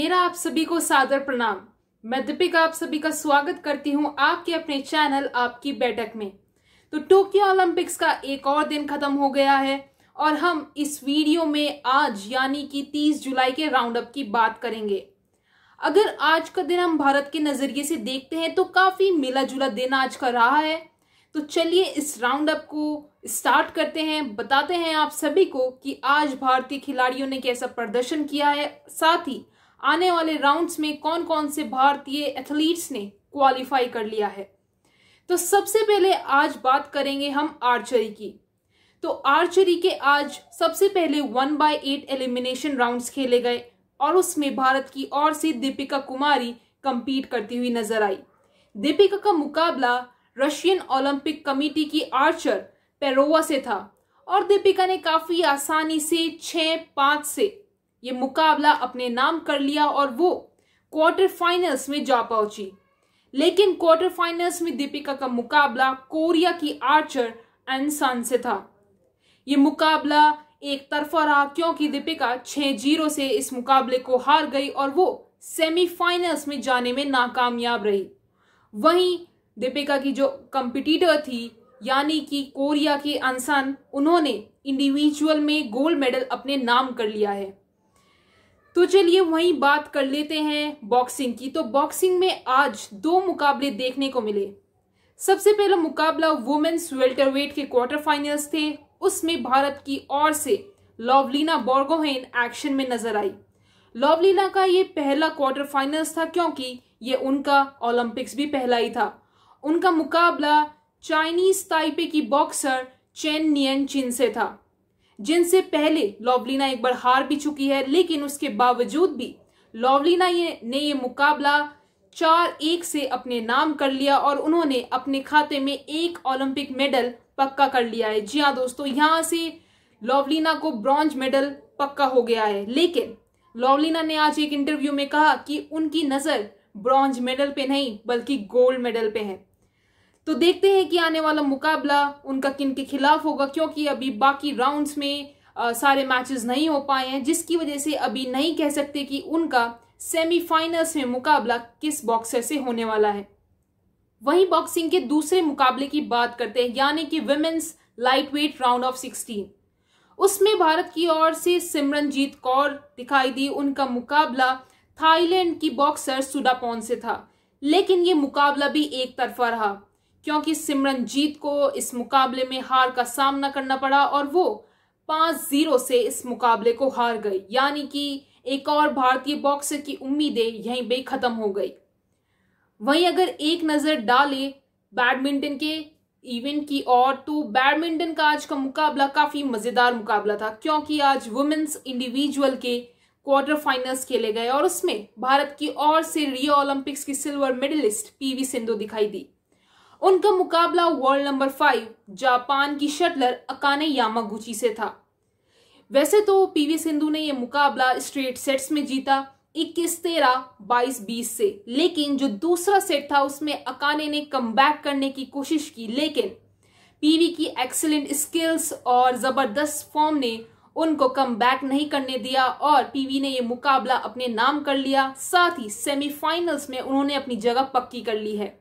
मेरा आप सभी को सादर प्रणाम मैं दीपिका आप सभी का स्वागत करती हूं आपके अपने चैनल आपकी बैठक में तो टोक्यो ओलंपिक्स का एक और दिन खत्म हो गया है और हम इस वीडियो में आज यानी कि 30 जुलाई के राउंड अप की बात करेंगे अगर आज का दिन हम भारत के नजरिए से देखते हैं तो काफी मिला जुला दिन आज का रहा है तो चलिए इस राउंड अप को स्टार्ट करते हैं बताते हैं आप सभी को कि आज भारतीय खिलाड़ियों ने कैसा प्रदर्शन किया है साथ ही आने वाले राउंड्स में कौन कौन से भारतीय एथलीट्स ने क्वालिफाई कर लिया है तो सबसे पहले आज बात करेंगे हम आर्चरी की तो आर्चरी के आज सबसे पहले one by eight elimination rounds खेले गए और उसमें भारत की ओर से दीपिका कुमारी कंपीट करती हुई नजर आई दीपिका का मुकाबला रशियन ओलंपिक कमेटी की आर्चर पेरोवा से था और दीपिका ने काफी आसानी से छ पांच से ये मुकाबला अपने नाम कर लिया और वो क्वार्टर फाइनल्स में जा पहुंची लेकिन क्वार्टर फाइनल्स में दीपिका का मुकाबला कोरिया की आर्चर एनसान से था ये मुकाबला एक तरफा रहा क्योंकि दीपिका छह जीरो से इस मुकाबले को हार गई और वो सेमीफाइनल्स में जाने में नाकामयाब रही वहीं दीपिका की जो कंपिटिटर थी यानी कि कोरिया के अनसन उन्होंने इंडिविजुअल में गोल्ड मेडल अपने नाम कर लिया है तो चलिए वहीं बात कर लेते हैं बॉक्सिंग की तो बॉक्सिंग में आज दो मुकाबले देखने को मिले सबसे पहला मुकाबला वुमेन्स वेल्टरवेट के क्वार्टर फाइनल्स थे उसमें भारत की ओर से लवलीना बोर्गोहेन एक्शन में नजर आई लवलीना का ये पहला क्वार्टर फाइनल्स था क्योंकि ये उनका ओलंपिक्स भी पहला ही था उनका मुकाबला चाइनीज ताइपे की बॉक्सर चेन नियन चिन से था जिनसे पहले लॉवलीना एक बार हार भी चुकी है लेकिन उसके बावजूद भी लॉवलीना ये ने ये मुकाबला चार एक से अपने नाम कर लिया और उन्होंने अपने खाते में एक ओलंपिक मेडल पक्का कर लिया है जी हाँ दोस्तों यहाँ से लॉवलीना को ब्रॉन्ज मेडल पक्का हो गया है लेकिन लॉवलिना ने आज एक इंटरव्यू में कहा कि उनकी नज़र ब्रॉन्ज मेडल पे नहीं बल्कि गोल्ड मेडल पे है तो देखते हैं कि आने वाला मुकाबला उनका किन के खिलाफ होगा क्योंकि अभी बाकी राउंड्स में आ, सारे मैचेस नहीं हो पाए हैं जिसकी वजह से अभी नहीं कह सकते कि उनका सेमीफाइनल्स में मुकाबला किस बॉक्सर से होने वाला है वहीं बॉक्सिंग के दूसरे मुकाबले की बात करते हैं यानी कि women's lightweight round of sixteen उसमें भारत की ओर से सिमरनजीत कौर दिखाई दी उनका मुकाबला थाईलैंड की बॉक्सर सुडापोन से था लेकिन ये मुकाबला भी एक तरफा रहा क्योंकि सिमरनजीत को इस मुकाबले में हार का सामना करना पड़ा और वो पांच जीरो से इस मुकाबले को हार गई यानी कि एक और भारतीय बॉक्सर की उम्मीदें यहीं बे खत्म हो गई वहीं अगर एक नजर डाले बैडमिंटन के इवेंट की ओर तो बैडमिंटन का आज का मुकाबला काफी मजेदार मुकाबला था क्योंकि आज वुमेन्स इंडिविजुअल के क्वार्टर फाइनल्स खेले गए और उसमें भारत की ओर से रियो ओलंपिक्स की सिल्वर मेडलिस्ट पीवी सिंधु दिखाई दी उनका मुकाबला वर्ल्ड नंबर फाइव जापान की शटलर अकाने यामागुची से था वैसे तो पीवी सिंधु ने यह मुकाबला स्ट्रेट सेट्स में जीता 21 तेरह 22 20 से लेकिन जो दूसरा सेट था उसमें अकाने ने कम करने की कोशिश की लेकिन पीवी की एक्सेलेंट स्किल्स और जबरदस्त फॉर्म ने उनको कम नहीं करने दिया और पीवी ने यह मुकाबला अपने नाम कर लिया साथ ही सेमीफाइनल्स में उन्होंने अपनी जगह पक्की कर ली है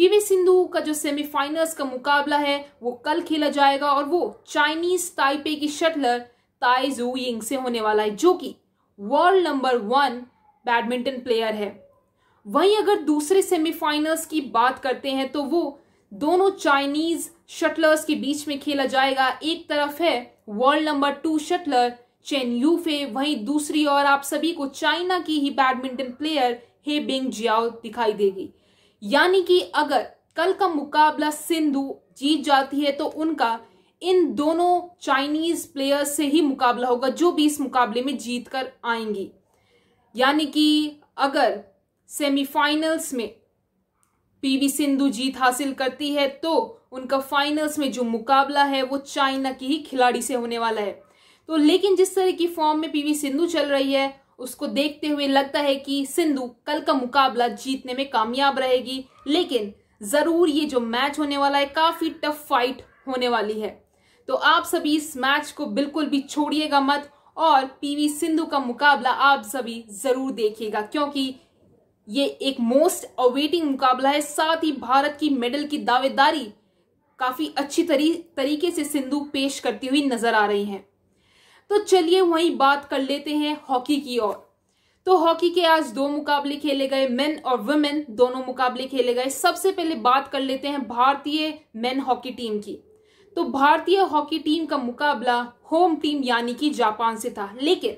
पीवी सिंधु का जो सेमीफाइनल्स का मुकाबला है वो कल खेला जाएगा और वो चाइनीज ताइपे की शटलर ताई जू यिंग से होने वाला है जो कि world number one badminton player है वहीं अगर दूसरे सेमीफाइनल्स की बात करते हैं तो वो दोनों चाइनीज शटलर्स के बीच में खेला जाएगा एक तरफ है world number two shuttler Chen Yufei वहीं दूसरी ओर आप सभी को चाइना की ही badminton player He Bingjiao दिखाई देगी यानी कि अगर कल का मुकाबला सिंधु जीत जाती है तो उनका इन दोनों चाइनीज प्लेयर्स से ही मुकाबला होगा जो भी इस मुकाबले में जीत कर आएंगी यानी कि अगर सेमीफाइनल्स में पीवी सिंधु जीत हासिल करती है तो उनका फाइनल्स में जो मुकाबला है वो चाइना की ही खिलाड़ी से होने वाला है तो लेकिन जिस तरह की फॉर्म में पीवी सिंधु चल रही है उसको देखते हुए लगता है कि सिंधु कल का मुकाबला जीतने में कामयाब रहेगी लेकिन जरूर ये जो मैच होने वाला है काफी टफ फाइट होने वाली है तो आप सभी इस मैच को बिल्कुल भी छोड़िएगा मत और पीवी सिंधु का मुकाबला आप सभी जरूर देखिएगा क्योंकि ये एक मोस्ट अवेटिंग मुकाबला है साथ ही भारत की मेडल की दावेदारी काफी अच्छी तरी, तरीके से सिंधु पेश करती हुई नजर आ रही हैं तो चलिए वही बात कर लेते हैं हॉकी की ओर तो हॉकी के आज दो मुकाबले खेले गए मेन और वुमेन दोनों मुकाबले खेले गए सबसे पहले बात कर लेते हैं भारतीय मेन हॉकी टीम की तो भारतीय हॉकी टीम का मुकाबला होम टीम यानी कि जापान से था लेकिन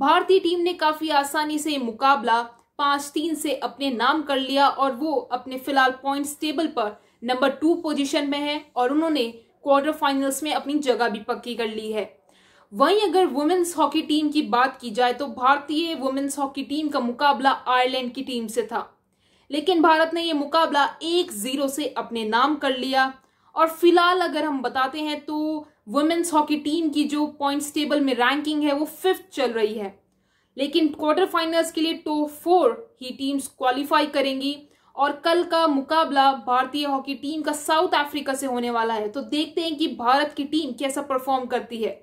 भारतीय टीम ने काफी आसानी से मुकाबला पांच तीन से अपने नाम कर लिया और वो अपने फिलहाल पॉइंट टेबल पर नंबर टू पोजिशन में है और उन्होंने क्वार्टर फाइनल्स में अपनी जगह भी पक्की कर ली है वहीं अगर वुमेन्स हॉकी टीम की बात की जाए तो भारतीय वुमेन्स हॉकी टीम का मुकाबला आयरलैंड की टीम से था लेकिन भारत ने यह मुकाबला एक जीरो से अपने नाम कर लिया और फिलहाल अगर हम बताते हैं तो वुमेन्स हॉकी टीम की जो पॉइंट्स टेबल में रैंकिंग है वो फिफ्थ चल रही है लेकिन क्वार्टर फाइनल्स के लिए टॉप फोर ही टीम्स क्वालिफाई करेंगी और कल का मुकाबला भारतीय हॉकी टीम का साउथ अफ्रीका से होने वाला है तो देखते हैं कि भारत की टीम कैसा परफॉर्म करती है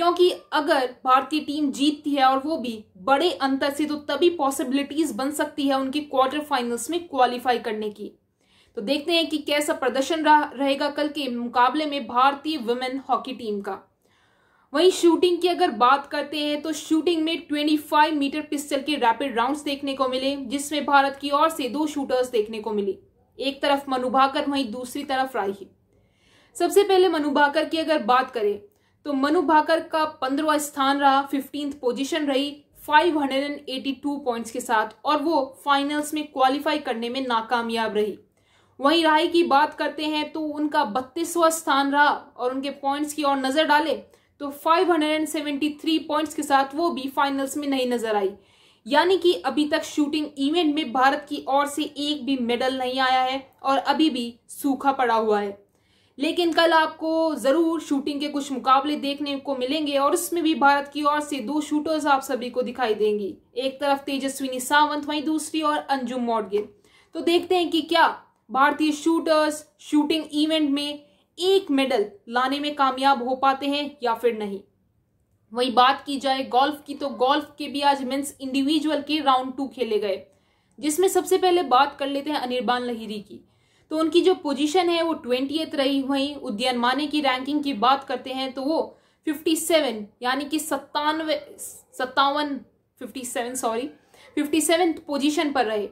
क्योंकि अगर भारतीय टीम जीतती है और वो भी बड़े अंतर से तो तभी पॉसिबिलिटीज बन सकती है उनकी क्वार्टर फाइनल्स में क्वालिफाई करने की तो देखते हैं कि कैसा प्रदर्शन रहेगा कल के मुकाबले में भारतीय वुमेन हॉकी टीम का वहीं शूटिंग की अगर बात करते हैं तो शूटिंग में 25 मीटर पिस्टल के रैपिड राउंड्स देखने को मिले जिसमें भारत की ओर से दो शूटर्स देखने को मिली एक तरफ मनुभाकर वहीं दूसरी तरफ राही सबसे पहले मनुभाकर की अगर बात करें तो मनु भाकर का पंद्रवा स्थान रहा फिफ्टींथ पोजीशन रही 582 पॉइंट्स के साथ और वो फाइनल्स में क्वालिफाई करने में नाकामयाब रही वहीं राय की बात करते हैं तो उनका बत्तीसवां स्थान रहा और उनके पॉइंट्स की ओर नजर डाले तो 573 पॉइंट्स के साथ वो भी फाइनल्स में नहीं नजर आई यानी कि अभी तक शूटिंग इवेंट में भारत की ओर से एक भी मेडल नहीं आया है और अभी भी सूखा पड़ा हुआ है लेकिन कल आपको ज़रूर शूटिंग के कुछ मुकाबले देखने को मिलेंगे और उसमें भी भारत की ओर से दो शूटर्स आप सभी को दिखाई देंगी एक तरफ तेजस्विनी सावंत वहीं दूसरी और अंजुम मॉडगिल तो देखते हैं कि क्या भारतीय शूटर्स शूटिंग इवेंट में एक मेडल लाने में कामयाब हो पाते हैं या फिर नहीं वही बात की जाए गोल्फ की तो गोल्फ के भी आज मेंस इंडिविजुअल के राउंड टू खेले गए जिसमें सबसे पहले बात कर लेते हैं अनिर्बान लहिरी की तो उनकी जो पोजीशन है वो ट्वेंटी रही हुई उद्यन माने की रैंकिंग की बात करते हैं तो वो 57 यानी कि सत्तानवे सत्तावन फिफ्टी सॉरी 57 पोजीशन पर रहे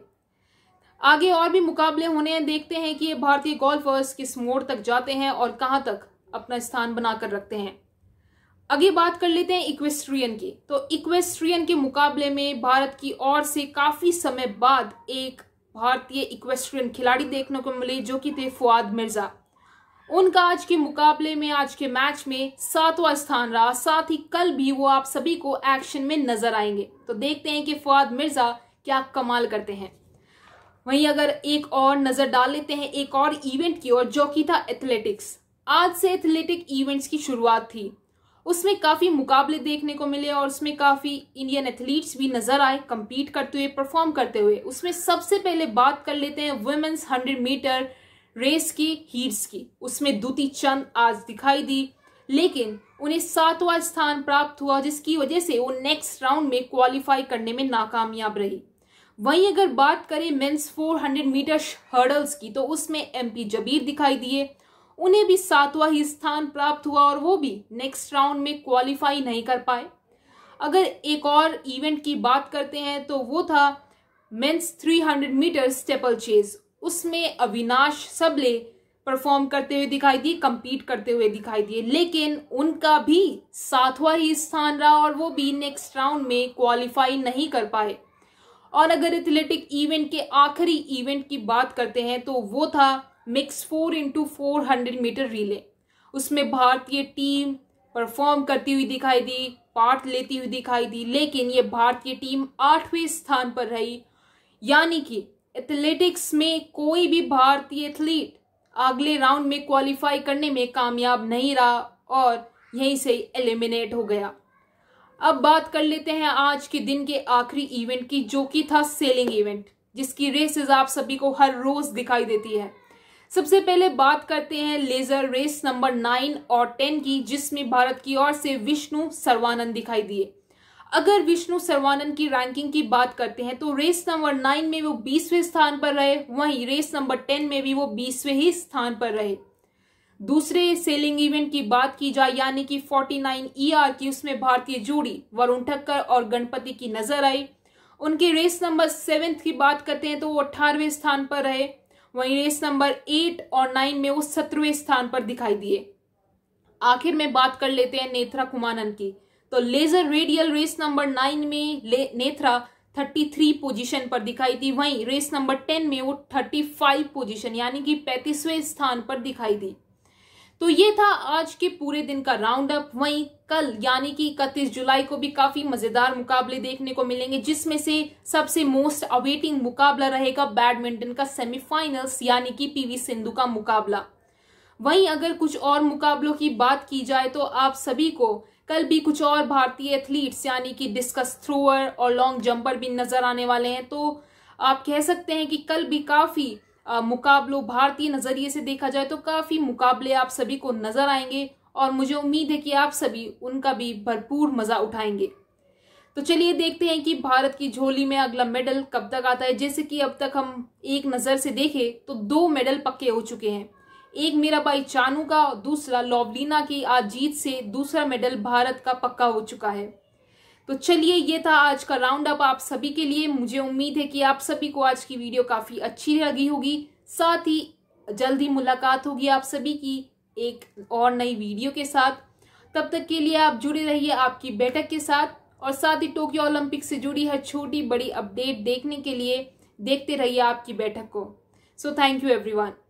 आगे और भी मुकाबले होने हैं देखते हैं कि ये भारतीय गोल्फर्स किस मोड़ तक जाते हैं और कहाँ तक अपना स्थान बनाकर रखते हैं आगे बात कर लेते हैं इक्वेस्ट्रियन की तो इक्वेस्ट्रियन के मुकाबले में भारत की ओर से काफी समय बाद एक भारतीय इक्वेस्ट्रियन खिलाड़ी देखने को मिले जो कि थे फुआद मिर्जा उनका आज के मुकाबले में आज के मैच में सातवां स्थान रहा साथ ही कल भी वो आप सभी को एक्शन में नजर आएंगे तो देखते हैं कि फुआद मिर्जा क्या कमाल करते हैं वहीं अगर एक और नजर डाल लेते हैं एक और इवेंट की ओर जो कि था एथलेटिक्स आज से एथलेटिक इवेंट्स की शुरुआत थी उसमें काफ़ी मुकाबले देखने को मिले और उसमें काफ़ी इंडियन एथलीट्स भी नज़र आए कम्पीट करते हुए परफॉर्म करते हुए उसमें सबसे पहले बात कर लेते हैं वुमेन्स हंड्रेड मीटर रेस की हीट्स की उसमें दूति चंद आज दिखाई दी लेकिन उन्हें सातवां स्थान प्राप्त हुआ जिसकी वजह से वो नेक्स्ट राउंड में क्वालिफाई करने में नाकामयाब रही वहीं अगर बात करें मेंस 400 मीटर हर्डल्स की तो उसमें एमपी जबीर दिखाई दिए उन्हें भी सातवां ही स्थान प्राप्त हुआ और वो भी नेक्स्ट राउंड में क्वालिफाई नहीं कर पाए अगर एक और इवेंट की बात करते हैं तो वो था मेंस 300 मीटर स्टेपल चेज उसमें अविनाश सबले परफॉर्म करते हुए दिखाई दिए कंपीट करते हुए दिखाई दिए लेकिन उनका भी सातवां ही स्थान रहा और वो भी नेक्स्ट राउंड में क्वालिफाई नहीं कर पाए और अगर एथलेटिक इवेंट के आखिरी इवेंट की बात करते हैं तो वो था mix four into four hundred metre relay उसमें भारतीय टीम परफॉर्म करती हुई दिखाई दी पार्ट लेती हुई दिखाई दी लेकिन ये भारतीय टीम आठवें स्थान पर रही यानी कि एथलेटिक्स में कोई भी भारतीय एथलीट अगले राउंड में क्वालिफाई करने में कामयाब नहीं रहा और यहीं से एलिमिनेट हो गया अब बात कर लेते हैं आज के दिन के आखिरी इवेंट की जो कि था सेलिंग इवेंट जिसकी रेसेस आप सभी को हर रोज दिखाई देती है सबसे पहले बात करते हैं लेजर रेस नंबर नाइन और टेन की जिसमें भारत की ओर से विष्णु सर्वानंद दिखाई दिए अगर विष्णु सर्वानंद की रैंकिंग की बात करते हैं तो रेस नंबर नाइन में वो बीसवें स्थान पर रहे वहीं रेस नंबर टेन में भी वो बीसवें ही स्थान पर रहे दूसरे सेलिंग इवेंट की बात की जाए यानी कि 49 आर की उसमें भारतीय जोड़ी वरुण ठक्कर और गणपति की नजर आई उनके रेस नंबर सेवेंथ की बात करते हैं तो वो अठारहवें स्थान पर रहे वहीं रेस नंबर एट और नाइन में वो सत्रवे स्थान पर दिखाई दिए आखिर में बात कर लेते हैं नेथरा कुमानन की तो laser radial race number nine में नेथरा थर्टी थ्री पोजिशन पर दिखाई दी वहीं रेस नंबर टेन में वो थर्टी फाइव पोजिशन यानी कि पैंतीसवें स्थान पर दिखाई दी तो ये था आज के पूरे दिन का राउंड अप वहीं कल यानी कि इकतीस जुलाई को भी काफी मजेदार मुकाबले देखने को मिलेंगे जिसमें से सबसे मोस्ट अवेटिंग मुकाबला रहेगा बैडमिंटन का सेमीफाइनल्स यानी कि पीवी सिंधु का मुकाबला वहीं अगर कुछ और मुकाबलों की बात की जाए तो आप सभी को कल भी कुछ और भारतीय एथलीट्स यानी कि डिस्कस थ्रोअर और लॉन्ग जंपर भी नजर आने वाले हैं तो आप कह सकते हैं कि कल भी काफी मुकाबलों भारतीय नज़रिए से देखा जाए तो काफ़ी मुकाबले आप सभी को नज़र आएंगे और मुझे उम्मीद है कि आप सभी उनका भी भरपूर मज़ा उठाएंगे तो चलिए देखते हैं कि भारत की झोली में अगला मेडल कब तक आता है जैसे कि अब तक हम एक नज़र से देखें तो दो मेडल पक्के हो चुके हैं एक मेरा भाई चानू का और दूसरा लॉबलीना की आज जीत से दूसरा मेडल भारत का पक्का हो चुका है तो चलिए ये था आज का राउंड अप आप सभी के लिए मुझे उम्मीद है कि आप सभी को आज की वीडियो काफ़ी अच्छी लगी होगी साथ ही जल्द ही मुलाकात होगी आप सभी की एक और नई वीडियो के साथ तब तक के लिए आप जुड़े रहिए आपकी बैठक के साथ और साथ ही टोक्यो ओलंपिक से जुड़ी हर छोटी बड़ी अपडेट देखने के लिए देखते रहिए आपकी बैठक को सो थैंक यू एवरीवन